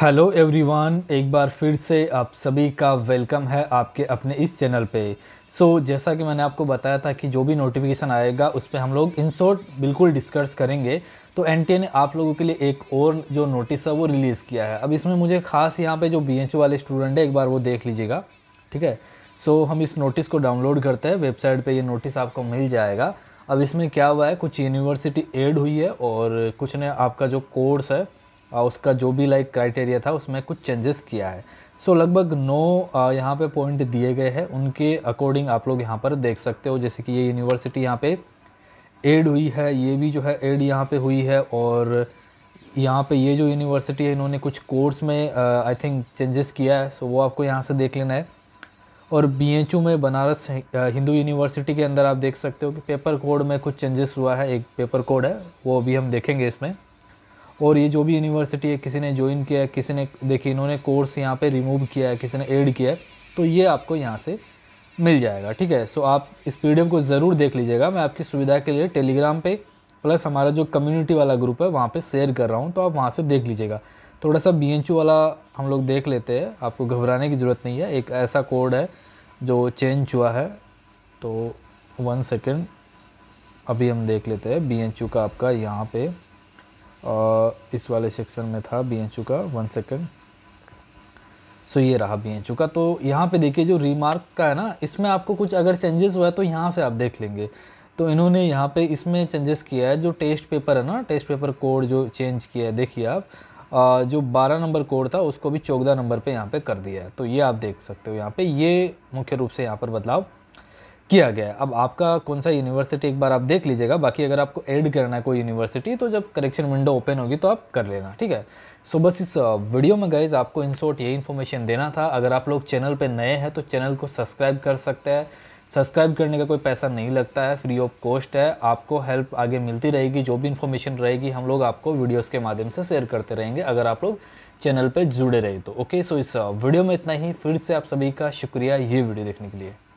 hello everyone एक बार फिर से आप सभी का वेलकम है आपके अपने इस चैनल पे सो so, जैसा कि मैंने आपको बताया था कि जो भी नोटिफिकेशन आएगा उस पर हम लोग इन शॉर्ट बिल्कुल डिस्कस करेंगे तो एन ने आप लोगों के लिए एक और जो नोटिस है वो रिलीज़ किया है अब इसमें मुझे खास यहाँ पे जो बी वाले स्टूडेंट है एक बार वो देख लीजिएगा ठीक है सो so, हम इस नोटिस को डाउनलोड करते हैं वेबसाइट पर ये नोटिस आपको मिल जाएगा अब इसमें क्या हुआ है कुछ यूनिवर्सिटी एड हुई है और कुछ ने आपका जो कोर्स है उसका जो भी लाइक क्राइटेरिया था उसमें कुछ चेंजेस किया है सो so, लगभग नौ यहाँ पे पॉइंट दिए गए हैं उनके अकॉर्डिंग आप लोग यहाँ पर देख सकते हो जैसे कि ये यूनिवर्सिटी यहाँ पे एड हुई है ये भी जो है एड यहाँ पे हुई है और यहाँ पे ये जो यूनिवर्सिटी है इन्होंने कुछ कोर्स में आई थिंक चेंजेस किया है सो so, वो आपको यहाँ से देख लेना है और बी में बनारस हिंदू यूनिवर्सिटी के अंदर आप देख सकते हो कि पेपर कोड में कुछ चेंजेस हुआ है एक पेपर कोड है वो अभी हम देखेंगे इसमें और ये जो भी यूनिवर्सिटी है किसी ने ज्वाइन किया है किसी ने देखिए इन्होंने कोर्स यहाँ पे रिमूव किया है किसी ने ऐड किया है तो ये आपको यहाँ से मिल जाएगा ठीक है सो आप इस पी को ज़रूर देख लीजिएगा मैं आपकी सुविधा के लिए टेलीग्राम पर प्लस हमारा जो कम्युनिटी वाला ग्रुप है वहाँ पर शेयर कर रहा हूँ तो आप वहाँ से देख लीजिएगा थोड़ा सा बी वाला हम लोग देख लेते हैं आपको घबराने की ज़रूरत नहीं है एक ऐसा कोड है जो चेंज हुआ है तो वन सेकेंड अभी हम देख लेते हैं बी का आपका यहाँ पे और इस वाले सेक्शन में था बी का वन सेकेंड सो ये रहा बी का तो यहाँ पे देखिए जो रीमार्क का है ना इसमें आपको कुछ अगर चेंजेस हुआ है तो यहाँ से आप देख लेंगे तो इन्होंने यहाँ पे इसमें चेंजेस किया है जो टेस्ट पेपर है ना टेस्ट पेपर कोड जो चेंज किया है देखिए आप आ, जो 12 नंबर कोड था उसको भी चौदह नंबर पे यहाँ पे कर दिया है तो ये आप देख सकते हो यहाँ पे ये मुख्य रूप से यहाँ पर बदलाव किया गया अब आपका कौन सा यूनिवर्सिटी एक बार आप देख लीजिएगा बाकी अगर आपको ऐड करना है कोई यूनिवर्सिटी तो जब करेक्शन विंडो ओपन होगी तो आप कर लेना ठीक है सो so, बस इस वीडियो में गाइज आपको इन शॉर्ट ये इन्फॉर्मेशन देना था अगर आप लोग चैनल पर नए हैं तो चैनल को सब्सक्राइब कर सकते हैं सब्सक्राइब करने का कोई पैसा नहीं लगता है फ्री ऑफ कॉस्ट है आपको हेल्प आगे मिलती रहेगी जो भी इन्फॉर्मेशन रहेगी हम लोग आपको वीडियोस के माध्यम से शेयर करते रहेंगे अगर आप लोग चैनल पे जुड़े रहे तो ओके सो इस वीडियो में इतना ही फिर से आप सभी का शुक्रिया ये वीडियो देखने के लिए